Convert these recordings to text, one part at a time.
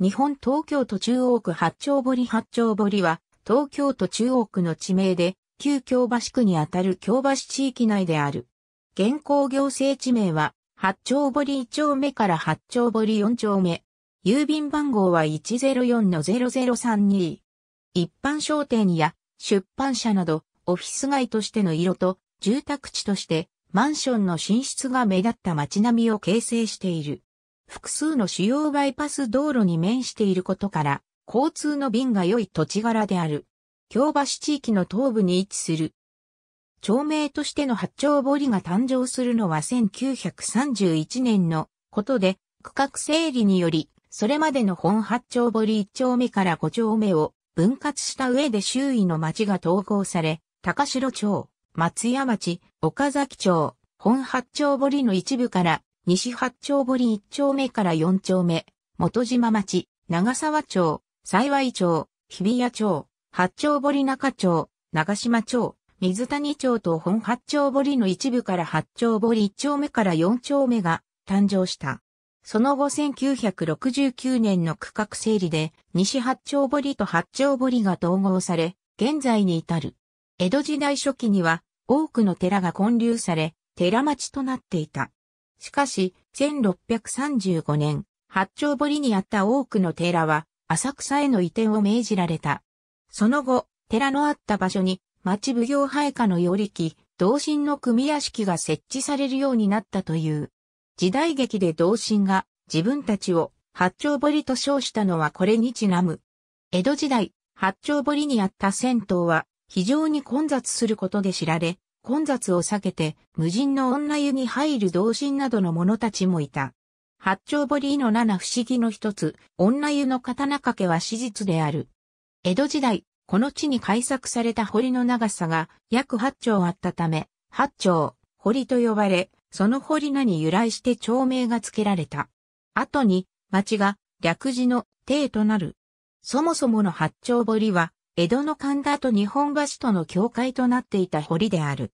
日本東京都中央区八丁堀八丁堀は、東京都中央区の地名で、旧京橋区にあたる京橋地域内である。現行行政地名は、八丁堀1丁目から八丁堀4丁目。郵便番号は104-0032。一般商店や出版社など、オフィス街としての色と、住宅地として、マンションの進出が目立った街並みを形成している。複数の主要バイパス道路に面していることから、交通の便が良い土地柄である。京橋地域の東部に位置する。町名としての八丁堀が誕生するのは1931年のことで、区画整理により、それまでの本八丁堀一丁目から五丁目を分割した上で周囲の町が統合され、高城町、松屋町、岡崎町、本八丁堀の一部から西八丁堀一丁目から四丁目、元島町、長沢町、幸町、日比谷町、八丁堀中町、長島町、水谷町と本八丁堀の一部から八丁堀一丁目から四丁目が誕生した。その後1969年の区画整理で西八丁堀と八丁堀が統合され、現在に至る。江戸時代初期には多くの寺が建立され、寺町となっていた。しかし、1635年、八丁堀にあった多くの寺は、浅草への移転を命じられた。その後、寺のあった場所に、町奉行配下のり木、同心の組屋敷が設置されるようになったという。時代劇で同心が自分たちを八丁堀と称したのはこれにちなむ。江戸時代、八丁堀にあった銭湯は非常に混雑することで知られ、混雑を避けて、無人の女湯に入る同心などの者たちもいた。八丁堀の七不思議の一つ、女湯の刀掛けは史実である。江戸時代、この地に開削された堀の長さが約八丁あったため、八丁、堀と呼ばれ、その堀名に由来して町名が付けられた。後に、町が略字の帝となる。そもそもの八丁堀は、江戸の神田と日本橋との境界となっていた堀である。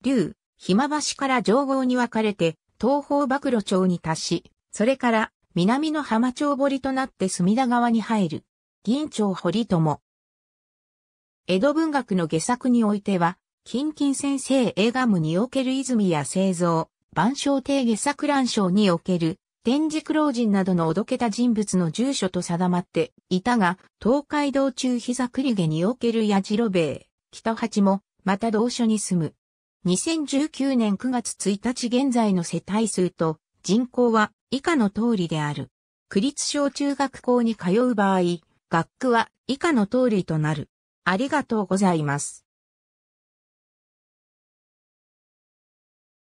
竜、暇橋から上郷に分かれて、東方曝露町に達し、それから南の浜町堀となって隅田川に入る。銀町堀友。江戸文学の下作においては、近近先生映画無における泉や製造、万象亭下作乱章における、天竺老人などのおどけた人物の住所と定まっていたが、東海道中膝栗毛における矢次郎兵衛、北八も、また同所に住む。2019年9月1日現在の世帯数と人口は以下の通りである。区立小中学校に通う場合、学区は以下の通りとなる。ありがとうございます。